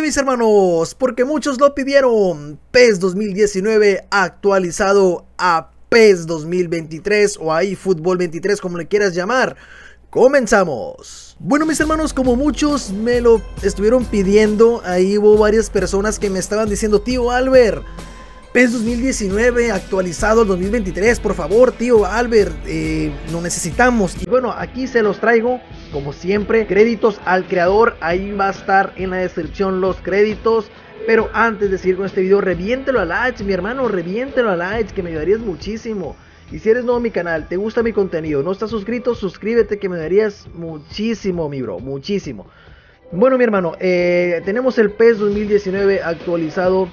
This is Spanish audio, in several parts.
mis hermanos, porque muchos lo pidieron. PES 2019 actualizado a PES 2023 o ahí Fútbol 23 como le quieras llamar. ¡Comenzamos! Bueno mis hermanos, como muchos me lo estuvieron pidiendo, ahí hubo varias personas que me estaban diciendo, tío Albert, PES 2019 actualizado 2023, por favor, tío Albert, eh, lo necesitamos. Y bueno, aquí se los traigo, como siempre, créditos al creador, ahí va a estar en la descripción los créditos. Pero antes de seguir con este video, reviéntelo a likes, mi hermano, reviéntelo a likes, que me ayudarías muchísimo. Y si eres nuevo a mi canal, te gusta mi contenido, no estás suscrito, suscríbete que me darías muchísimo, mi bro, muchísimo. Bueno, mi hermano, eh, tenemos el PES 2019 actualizado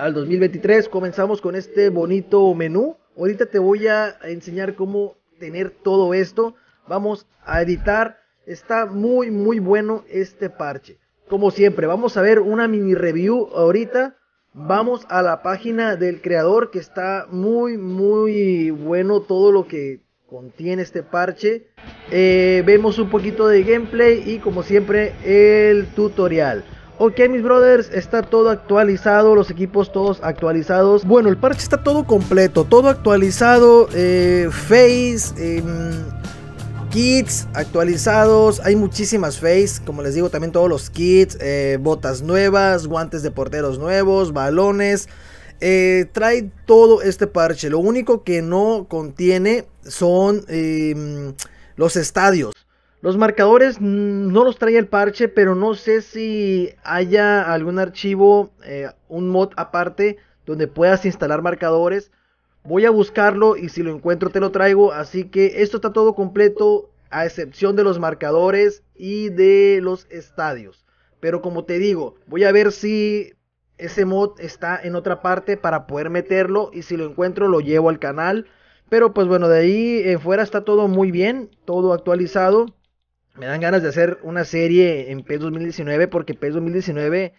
al 2023. Comenzamos con este bonito menú. Ahorita te voy a enseñar cómo tener todo esto. Vamos a editar. Está muy, muy bueno este parche. Como siempre, vamos a ver una mini review ahorita. Vamos a la página del creador que está muy, muy bueno todo lo que contiene este parche. Eh, vemos un poquito de gameplay y como siempre el tutorial. Ok, mis brothers, está todo actualizado, los equipos todos actualizados. Bueno, el parche está todo completo, todo actualizado, eh, face, em, kits actualizados, hay muchísimas face, como les digo, también todos los kits, eh, botas nuevas, guantes de porteros nuevos, balones. Eh, trae todo este parche. Lo único que no contiene son em, los estadios. Los marcadores mm, no los trae el parche, pero no sé si haya algún archivo, eh, un mod aparte, donde puedas instalar marcadores. Voy a buscarlo y si lo encuentro te lo traigo. Así que esto está todo completo, a excepción de los marcadores y de los estadios. Pero como te digo, voy a ver si ese mod está en otra parte para poder meterlo y si lo encuentro lo llevo al canal. Pero pues bueno, de ahí en fuera está todo muy bien, todo actualizado me dan ganas de hacer una serie en PES 2019 porque PES 2019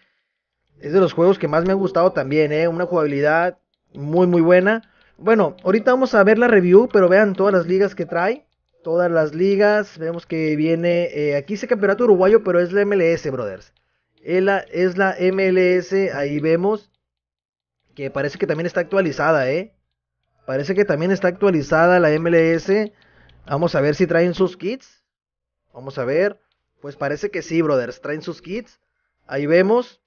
es de los juegos que más me ha gustado también, ¿eh? Una jugabilidad muy, muy buena. Bueno, ahorita vamos a ver la review, pero vean todas las ligas que trae. Todas las ligas, vemos que viene, eh, aquí dice campeonato uruguayo, pero es la MLS, brothers. Es la, es la MLS, ahí vemos que parece que también está actualizada, ¿eh? Parece que también está actualizada la MLS. Vamos a ver si traen sus kits. Vamos a ver. Pues parece que sí, brothers. Traen sus kits. Ahí vemos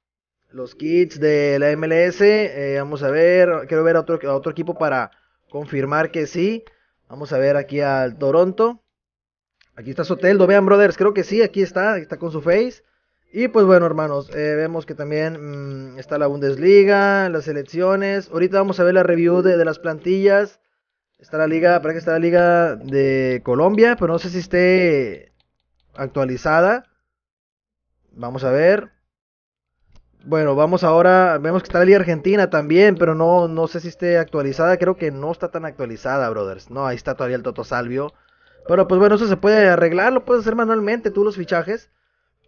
los kits de la MLS. Eh, vamos a ver. Quiero ver a otro, otro equipo para confirmar que sí. Vamos a ver aquí al Toronto. Aquí está su Soteldo. Vean, brothers. Creo que sí. Aquí está. está con su face. Y pues bueno, hermanos. Eh, vemos que también mm, está la Bundesliga. Las selecciones. Ahorita vamos a ver la review de, las plantillas. Está la liga, Parece que está la liga de Colombia, pero no sé si esté actualizada. Vamos a ver. Bueno, vamos ahora. Vemos que está la Liga Argentina también, pero no, no sé si esté actualizada. Creo que no está tan actualizada, brothers. No, ahí está todavía el Toto Salvio. Pero pues bueno, eso se puede arreglar, lo puedes hacer manualmente tú los fichajes.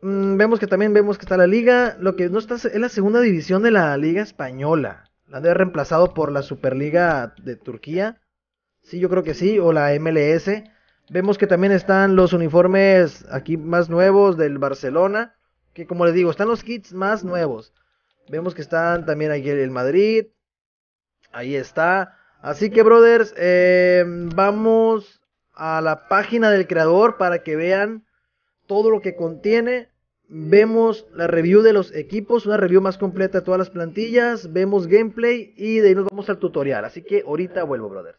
Mm, vemos que también vemos que está la liga. Lo que no está es la segunda división de la liga española. La han de reemplazado por la Superliga de Turquía. Sí, yo creo que sí. O la MLS. Vemos que también están los uniformes aquí más nuevos del Barcelona. Que como les digo, están los kits más nuevos. Vemos que están también aquí el Madrid. Ahí está. Así que, brothers, em, vamos a la página del creador para que vean todo lo que contiene. Vemos la review de los equipos, una review más completa de todas las plantillas. Vemos gameplay y de ahí nos vamos al tutorial. Así que ahorita vuelvo, brothers.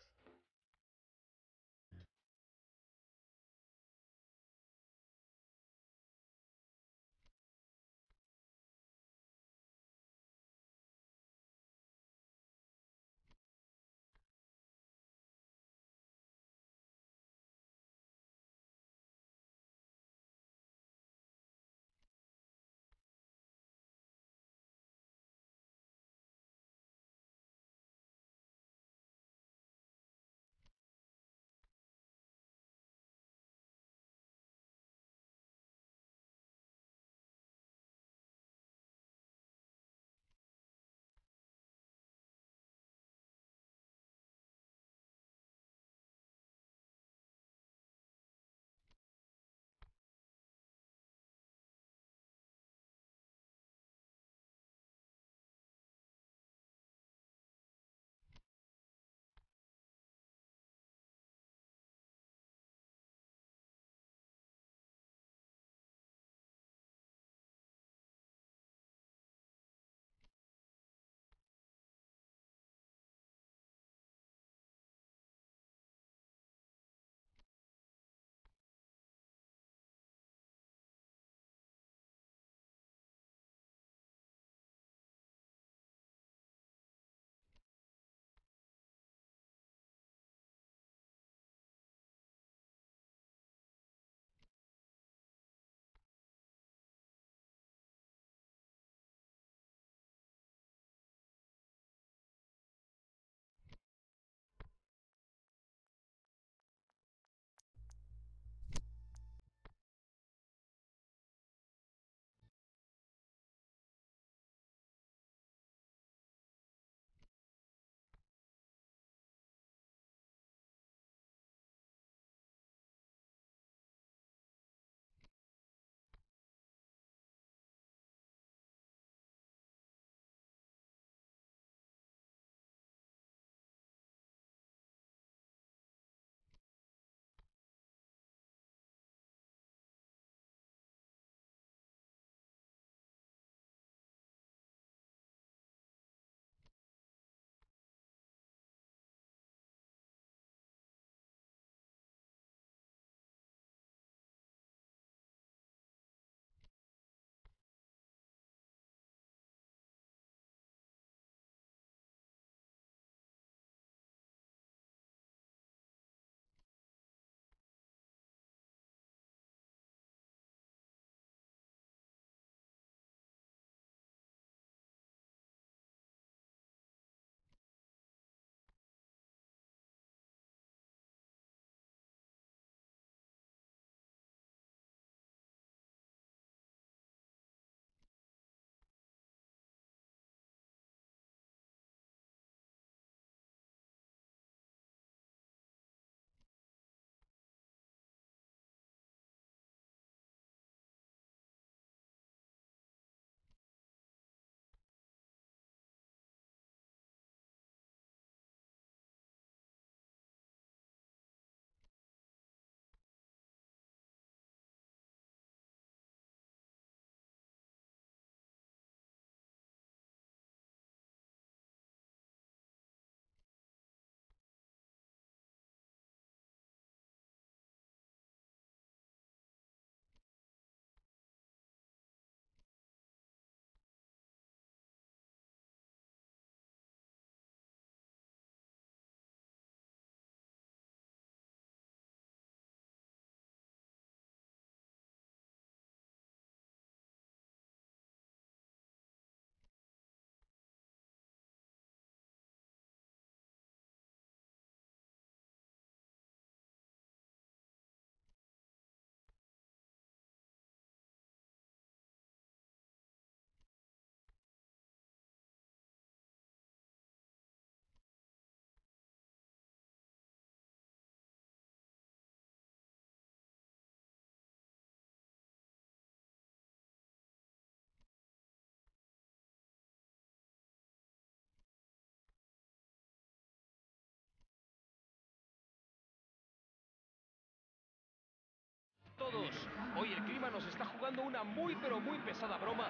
Hoy el clima nos está jugando una muy pero muy pesada broma.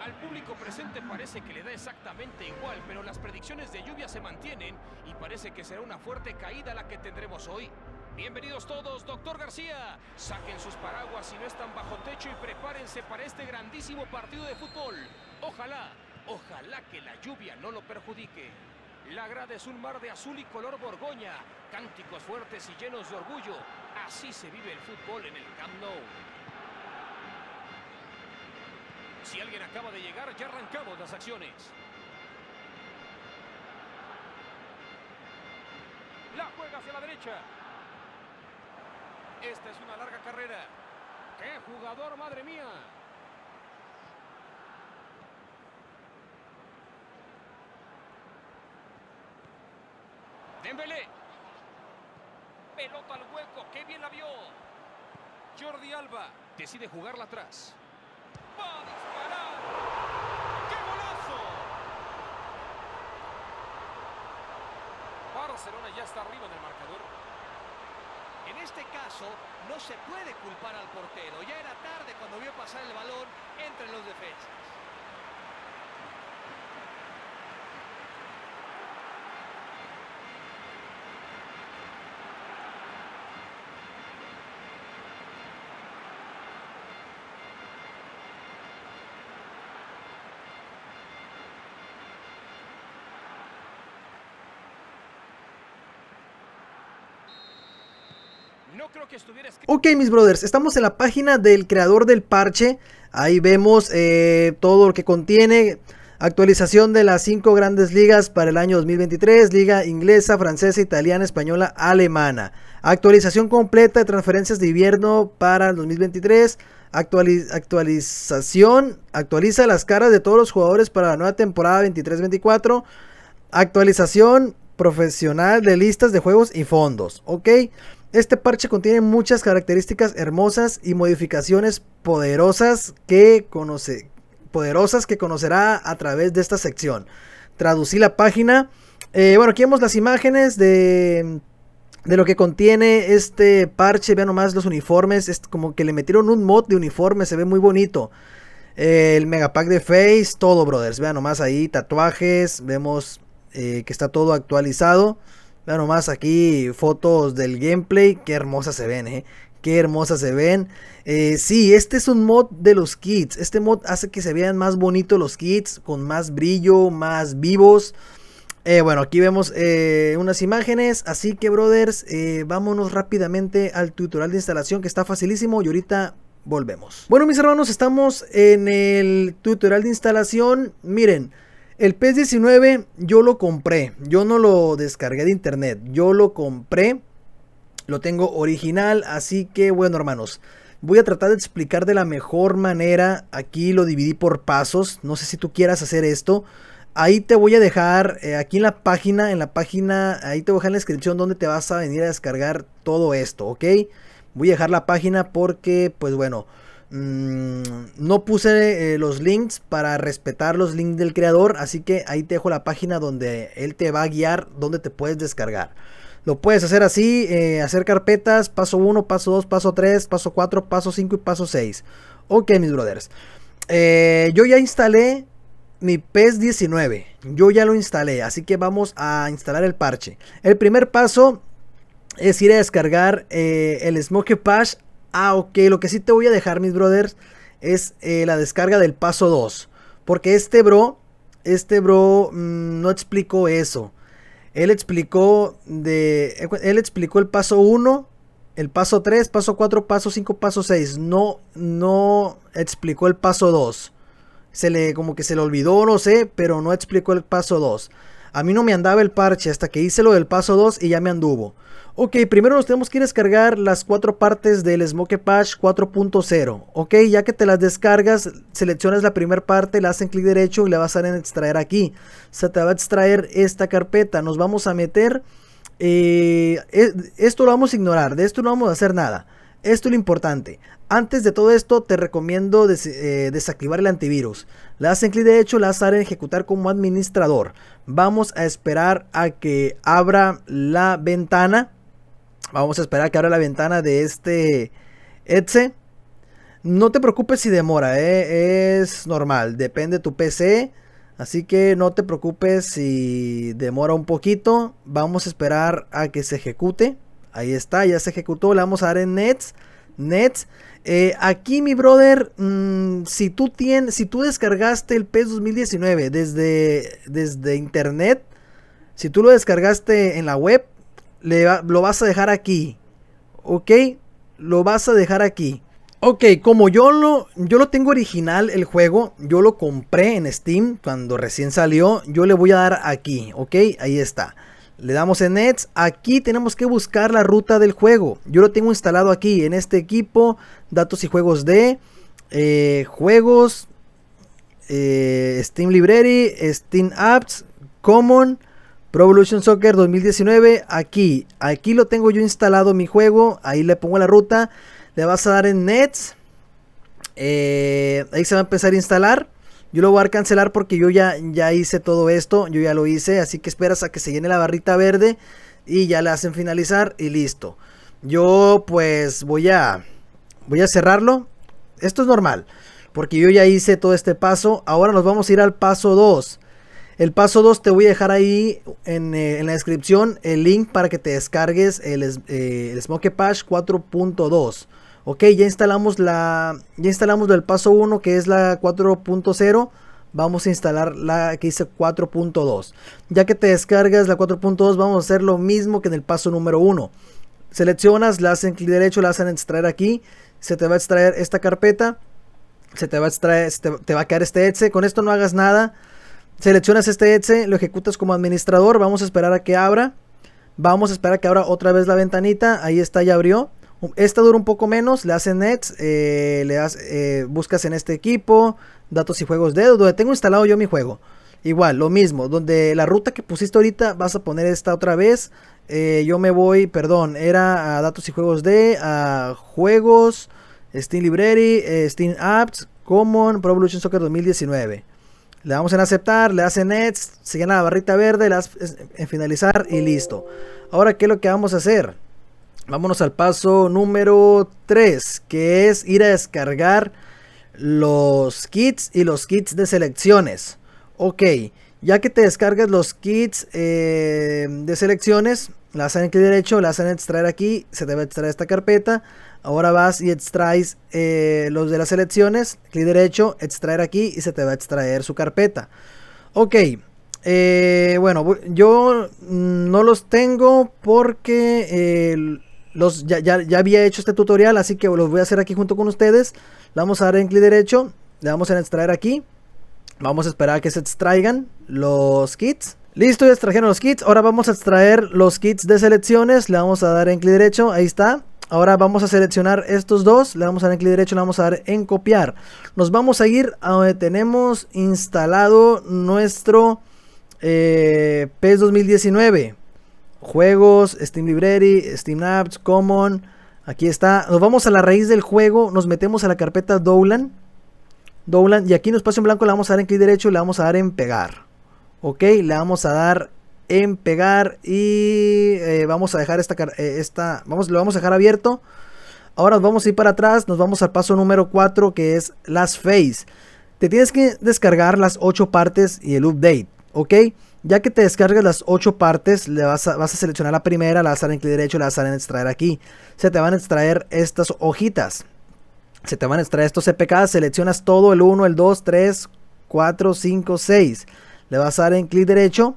Al público presente parece que le da exactamente igual, pero las predicciones de lluvia se mantienen y parece que será una fuerte caída la que tendremos hoy. Bienvenidos todos, doctor García. Saquen sus paraguas si no están bajo techo y prepárense para este grandísimo partido de fútbol. Ojalá, ojalá que la lluvia no lo perjudique. La grada es un mar de azul y color borgoña, cánticos fuertes y llenos de orgullo. Así se vive el fútbol en el Camp Nou. Si alguien acaba de llegar, ya arrancamos las acciones. La juega hacia la derecha. Esta es una larga carrera. ¡Qué jugador, madre mía! Dembélé pelota al hueco. ¡Qué bien la vio! Jordi Alba decide jugarla atrás. ¡Va a disparar! ¡Qué golazo! Barcelona ya está arriba en el marcador. En este caso, no se puede culpar al portero. Ya era tarde cuando vio pasar el balón entre los defensas. Ok mis brothers, estamos en la página del creador del parche, ahí vemos eh, todo lo que contiene, actualización de las cinco grandes ligas para el año 2023, liga inglesa, francesa, italiana, española, alemana, actualización completa de transferencias de invierno para el 2023, actualización, actualiza las caras de todos los jugadores para la nueva temporada 23-24, actualización profesional de listas de juegos y fondos, ok. Este parche contiene muchas características hermosas y modificaciones poderosas que, poderosas que conocerá a través de esta sección. Traducí la página. Eh, bueno, aquí vemos las imágenes de, de lo que contiene este parche. Vean nomás los uniformes. Es como que le metieron un mod de uniforme. Se ve muy bonito. Eh, el el megapack de face, todo, brothers. Vean nomás ahí tatuajes. Vemos eh, que está todo actualizado. Vean nomás aquí fotos del gameplay. Qué hermosas se ven, eh. Qué hermosas se ven. Eh, sí, este es un mod de los kits. Este mod hace que se vean más bonitos los kits. Con más brillo, más vivos. Eh, bueno, aquí vemos eh, unas imágenes. Así que, brothers, eh, vámonos rápidamente al tutorial de instalación que está facilísimo. Y ahorita volvemos. Bueno, mis hermanos, estamos en el tutorial de instalación. Miren. El PES 19 yo lo compré, yo no lo descargué de internet, yo lo compré, lo tengo original, así que bueno hermanos, voy a tratar de explicar de la mejor manera, aquí lo dividí por pasos, no sé si tú quieras hacer esto, ahí te voy a dejar, eh, aquí en la página, en la página, ahí te voy a dejar en la descripción donde te vas a venir a descargar todo esto, ¿ok? Voy a dejar la página porque pues bueno... Mm, no puse eh, los links para respetar los links del creador, así que ahí te dejo la página donde él te va a guiar donde te puedes descargar. Lo puedes hacer así, eh, hacer carpetas, paso 1, paso 2, paso 3, paso 4, paso 5 y paso 6. Ok, mis brothers. Eh, yo ya instalé mi PES 19. Yo ya lo instalé, así que vamos a instalar el parche. El primer paso es ir a descargar el Smoke Patch Ah, ok, lo que sí te voy a dejar, mis brothers, es eh, la descarga del paso 2. Porque este bro, este bro mm, no explicó eso. Él explicó de. Él explicó el paso 1, el paso 3, paso 4, paso 5, paso 6. No, no explicó el paso 2. Se le, como que se le olvidó, no sé, pero no explicó el paso 2. A mí no me andaba el parche hasta que hice lo del paso 2 y ya me anduvo. Ok, primero nos tenemos que descargar las cuatro partes del Smoke Patch 4.0. Ok, ya que te las descargas, seleccionas la primera parte, le hacen clic derecho y la vas a extraer aquí. Se te va a extraer esta carpeta. Nos vamos a meter... Eh, e, esto lo vamos a ignorar, de esto no vamos a hacer nada. Esto es lo importante. Antes de todo esto, te recomiendo eh, desactivar el antivirus. Le hacen clic derecho, hecho, la hacen ejecutar como administrador. Vamos a esperar a que abra la ventana. Vamos a esperar a que abra la ventana de este Etsy. No te preocupes si demora, eh, es normal, depende de tu PC. Así que no te preocupes si demora un poquito. Vamos a esperar a que se ejecute. Ahí está, ya se ejecutó. Le vamos a dar en Nets. Nets. Eh, aquí, mi brother, mm, si, tú tienes, si tú descargaste el PES 2019 desde, desde internet, si tú lo descargaste en la web, lo vas a dejar aquí. ¿Ok? Lo vas a dejar aquí. Ok, como yo lo, yo lo tengo original el juego, yo lo compré en Steam cuando recién salió, yo le voy a dar aquí, ok, ahí está. Le damos en Nets. Aquí tenemos que buscar la ruta del juego. Yo lo tengo instalado aquí en este equipo. Datos y juegos de eh, juegos. Eh, Steam Library, Steam Apps, Common, Pro Evolution Soccer 2019. Aquí, aquí lo tengo yo instalado mi juego. Ahí le pongo la ruta. Le vas a dar en Nets. Eh, ahí se va a empezar a instalar. Yo lo voy a cancelar porque yo ya, ya hice todo esto, yo ya lo hice, así que esperas a que se llene la barrita verde y ya la hacen finalizar y listo. Yo pues voy a, voy a cerrarlo. Esto es normal, porque yo ya hice todo este paso. Ahora nos vamos a ir al paso 2. El paso 2 te voy a dejar ahí eh, en, la descripción el link para que te descargues el, eh, Smoke Patch 4.2. Ok, ya instalamos la. Ya instalamos del paso 1 que es la 4.0. Vamos a instalar la que dice 4.2. Ya que te descargas la 4.2, vamos a hacer lo mismo que en el paso número 1. Seleccionas, la hacen clic derecho, la hacen extraer aquí. Se te va a extraer esta carpeta. Se te va a extraer, te, va a quedar este exe. Con esto no hagas nada. Seleccionas este exe, lo ejecutas como administrador. Vamos a esperar a que abra. Vamos a esperar a que abra otra vez la ventanita. Ahí está, ya abrió. Esta dura un poco menos, le hacen nets, eh, le das, eh, buscas en este equipo, datos y juegos de donde tengo instalado yo mi juego. Igual, lo mismo, donde la ruta que pusiste ahorita vas a poner esta otra vez. Eh, yo me voy, perdón, era a datos y juegos de, a juegos, Steam Library, Steam Apps, Common, Pro Evolution Soccer 2019. Le damos en aceptar, le hacen nets, se llena la barrita verde, le das en finalizar y listo. Ahora, ¿qué es lo que vamos a hacer? Vámonos al paso número 3, que es ir a descargar los kits y los kits de selecciones. Ok, ya que te descargas los kits eh, de selecciones, le hacen clic derecho, le hacen extraer aquí, se te va a extraer esta carpeta. Ahora vas y extraes eh, los de las selecciones, clic derecho, extraer aquí y se te va a extraer su carpeta. Ok, eh, bueno, yo mm, no los tengo porque ya, había hecho este tutorial, así que los voy a hacer aquí junto con ustedes. Le vamos a dar en clic derecho, le vamos a extraer aquí. Vamos a esperar a que se extraigan los kits. Listo, ya extrajeron los kits. Ahora vamos a extraer los kits de selecciones. Le vamos a dar en clic derecho, ahí está. Ahora vamos a seleccionar estos dos, le vamos a dar en clic derecho, le vamos a dar en copiar. Nos vamos a ir a donde tenemos instalado nuestro eh, PES 2019. Juegos, Steam Library, Steam Apps, Common. Aquí está. Nos vamos a la raíz del juego. Nos metemos a la carpeta Dowland. Dowland. Y aquí en espacio en blanco le vamos a dar en clic derecho. y Le vamos a dar en pegar. Ok. Le vamos a dar en pegar. Y eh, vamos a dejar esta, eh, esta. vamos, lo vamos a dejar abierto. Ahora nos vamos a ir para atrás. Nos vamos al paso número 4. Que es las face. Te tienes que descargar las 8 partes y el update. Ok. Ya que te descargues las 8 partes, le vas, a, seleccionar la primera, la vas a dar en clic derecho, la vas a en extraer aquí. Se te van a extraer estas hojitas. Se te van a extraer estos CPK, seleccionas todo el 1, el 2, 3, 4, 5, 6. Le vas a dar en clic derecho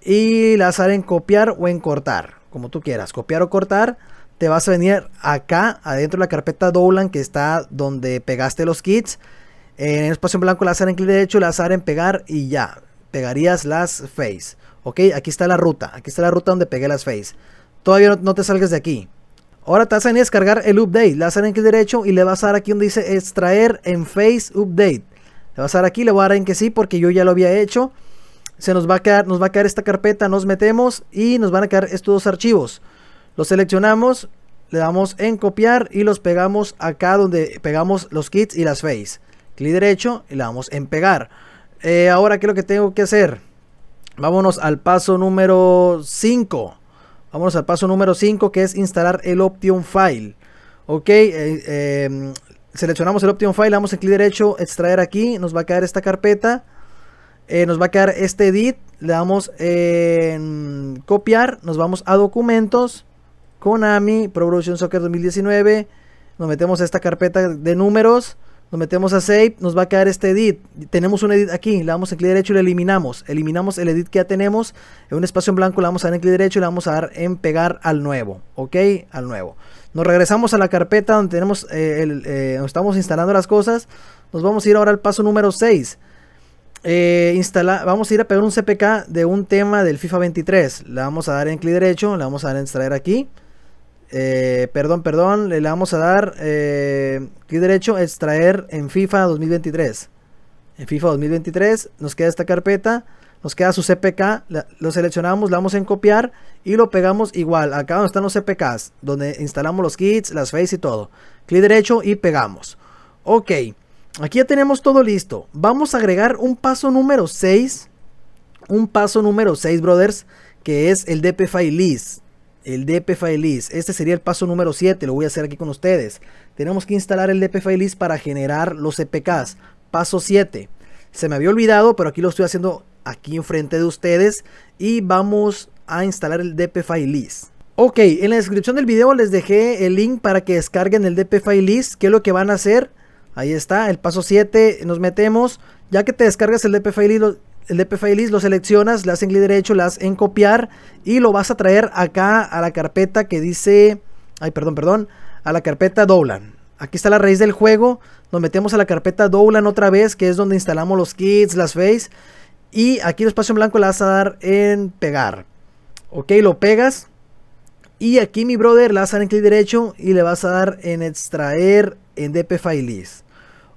y la vas a dar en copiar o en cortar, como tú quieras. Copiar o cortar, te vas a venir acá, adentro de la carpeta Dowland que está donde pegaste los kits. En el espacio en blanco le vas a dar en clic derecho, la vas a dar en pegar y ya pegarías las face. Ok, aquí está la ruta. Aquí está la ruta donde pegué las face. Todavía no, te salgas de aquí. Ahora te hacen descargar el update. Le hacen en clic derecho y le vas a dar aquí donde dice extraer en face update. Le vas a dar aquí, le voy a dar en que sí porque yo ya lo había hecho. Se nos va a quedar, nos va a quedar esta carpeta, nos metemos y nos van a quedar estos dos archivos. Los seleccionamos, le damos en copiar y los pegamos acá donde pegamos los kits y las face. Clic derecho y le damos en pegar. Eh, ahora, ¿qué es lo que tengo que hacer? Vámonos al paso número 5. Vámonos al paso número 5 que es instalar el Option File. Ok, eh, em, seleccionamos el Option File, damos clic derecho, extraer aquí, nos va a quedar esta carpeta. Eh, nos va a quedar este edit, le damos copiar, nos vamos a documentos, Konami, Pro Evolution Soccer 2019, nos metemos a esta carpeta de números, nos metemos a save, nos va a quedar este edit. Tenemos un edit aquí, le damos en clic derecho y lo eliminamos. Eliminamos el edit que ya tenemos. En un espacio en blanco le vamos a en clic derecho y le vamos a dar en pegar al nuevo. ¿Ok? Al nuevo. Nos regresamos a la carpeta donde tenemos eh, eh, estamos instalando las cosas. Nos vamos a ir ahora al paso número 6. Eh, vamos a ir a pegar un CPK de un tema del FIFA 23. Le vamos a dar en clic derecho, le vamos a dar en extraer aquí. Eh, perdón, perdón, le vamos a dar clic eh, derecho extraer en FIFA 2023. En FIFA 2023 nos queda esta carpeta, nos queda su CPK, lo seleccionamos, la vamos en copiar y lo pegamos igual. Acá donde están los CPKs, donde instalamos los kits, las face y todo. Clic derecho y pegamos. Ok, aquí ya tenemos todo listo. Vamos a agregar un paso número 6. Un paso número 6, brothers, que es el DPFI List el DP list, Este sería el paso número 7, lo voy a hacer aquí con ustedes. Tenemos que instalar el DP list para generar los CPKs. E paso 7. Se me había olvidado, pero aquí lo estoy haciendo aquí enfrente de ustedes. Y vamos a instalar el DP list Ok, en la descripción del video les dejé el link para que descarguen el DP list ¿Qué es lo que van a hacer? Ahí está, el paso 7, nos metemos. Ya que te descargas el DP list el DP lo seleccionas, le haces clic derecho, le en copiar y lo vas a traer acá a la carpeta que dice, ay, perdón, perdón, a la carpeta Doblan. Aquí está la raíz del juego, nos metemos a la carpeta Doblan otra vez, que es donde instalamos los kits, las face. Y aquí el espacio en blanco le vas a dar en pegar. Ok, lo pegas. Y aquí mi brother le vas clic derecho y le vas a dar en extraer en DP List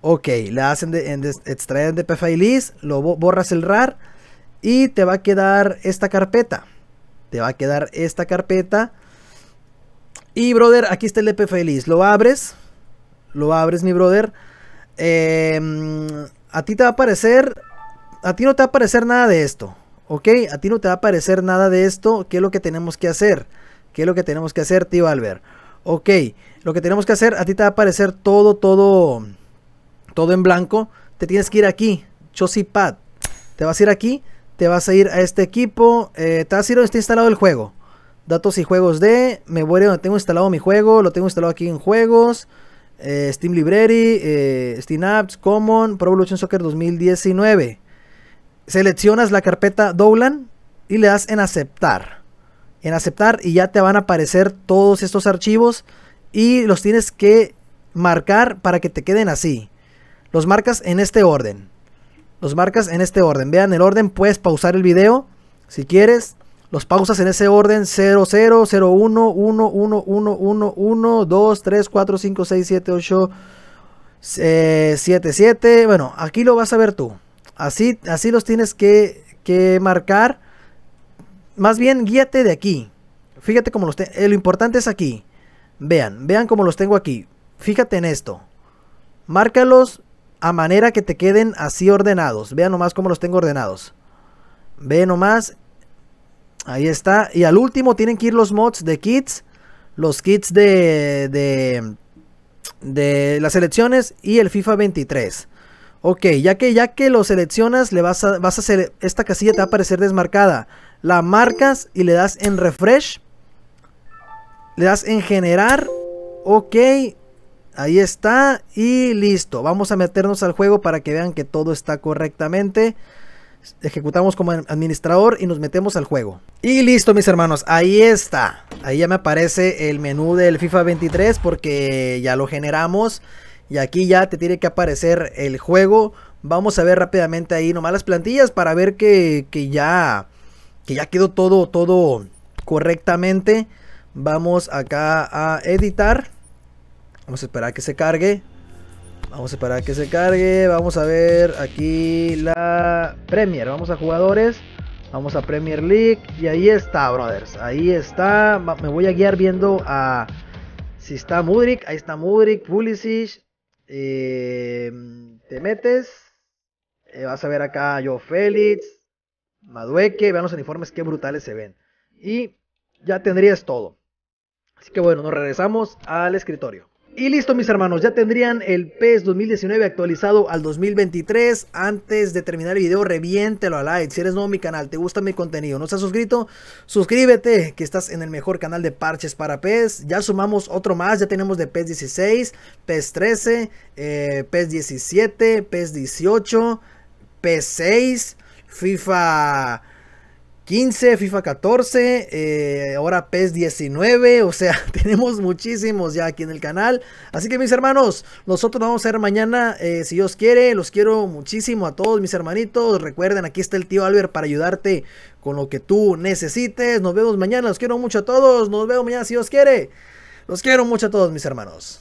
Ok, le hacen de, en extraer de lo borras el RAR y te va a quedar esta carpeta. Te va a quedar esta carpeta. Y brother, aquí está el list Lo abres. Lo abres, mi brother. Em, a ti te va a aparecer. A ti no te va a aparecer nada de esto. ¿Ok? A ti no te va a aparecer nada de esto. ¿Qué es lo que tenemos que hacer? ¿Qué es lo que tenemos que hacer, tío Albert? Ok. Lo que tenemos que hacer, a ti te va a aparecer todo, todo todo en blanco, te tienes que ir aquí, Chosipad. Te vas a ir aquí, te vas a ir a este equipo, eh, te vas a ir donde está instalado el juego. Datos y juegos de, me voy a donde tengo instalado mi juego, lo tengo instalado aquí en juegos, eh, Steam Library, eh, Steam Apps, Common, Pro Evolution Soccer 2019. Seleccionas la carpeta Dowland y le das en aceptar. En aceptar y ya te van a aparecer todos estos archivos y los tienes que marcar para que te queden así. Los marcas en este orden. Los marcas en este orden. Vean el orden, puedes pausar el video si quieres. Los pausas en ese orden 00, 01, 0, 1, 1, 1, 1, 1, 1, 2, 3, 4, 5, 6, 7, 8, 7, 7. Bueno, aquí lo vas a ver tú. Así, así los tienes que, marcar. Más bien, guíate de aquí. Fíjate cómo los tengo. Eh, lo importante es aquí. Vean, vean cómo los tengo aquí. Fíjate en esto. Márcalos a manera que te queden así ordenados. Vean nomás cómo los tengo ordenados. Ve nomás. Ahí está. Y al último tienen que ir los mods de kits. Los kits de, de, de las selecciones y el FIFA 23. Ok, ya que, ya que lo seleccionas, le vas a, vas a hacer, esta casilla te va a aparecer desmarcada. La marcas y le das en refresh. Le das en generar. Ok, Ahí está y listo. Vamos a meternos al juego para que vean que todo está correctamente. Ejecutamos como administrador y nos metemos al juego. Y listo mis hermanos, ahí está. Ahí ya me aparece el menú del FIFA 23 porque ya lo generamos. Y aquí ya te tiene que aparecer el juego. Vamos a ver rápidamente ahí nomás las plantillas para ver que, que ya, que ya quedó todo, todo correctamente. Vamos acá a editar. Vamos a esperar a que se cargue. Vamos a esperar a que se cargue. Vamos a ver aquí la Premier. Vamos a jugadores. Vamos a Premier League. Y ahí está, brothers. Ahí está. Me voy a guiar viendo a... Si está Mudrik. Ahí está Mudrik. Pulisic. Eh, te metes. Eh, vas a ver acá yo Félix. Madueque. Vean los uniformes. que brutales se ven. Y ya tendrías todo. Así que bueno, nos regresamos al escritorio. Y listo mis hermanos, ya tendrían el PES 2019 actualizado al 2023. Antes de terminar el video, reviéntelo a like. Si eres nuevo en mi canal, te gusta mi contenido, no estás suscrito, suscríbete que estás en el mejor canal de parches para PES. Ya sumamos otro más, ya tenemos de PES 16, PES 13, PES 17, PES 18, PES 6, FIFA 15, FIFA 14, eh, ahora PES 19, o sea, tenemos muchísimos ya aquí en el canal. Así que mis hermanos, nosotros nos vamos a ver mañana, eh, si Dios quiere, los quiero muchísimo a todos mis hermanitos. Recuerden, aquí está el tío Albert para ayudarte con lo que tú necesites. Nos vemos mañana, los quiero mucho a todos, nos vemos mañana si Dios quiere. Los quiero mucho a todos mis hermanos.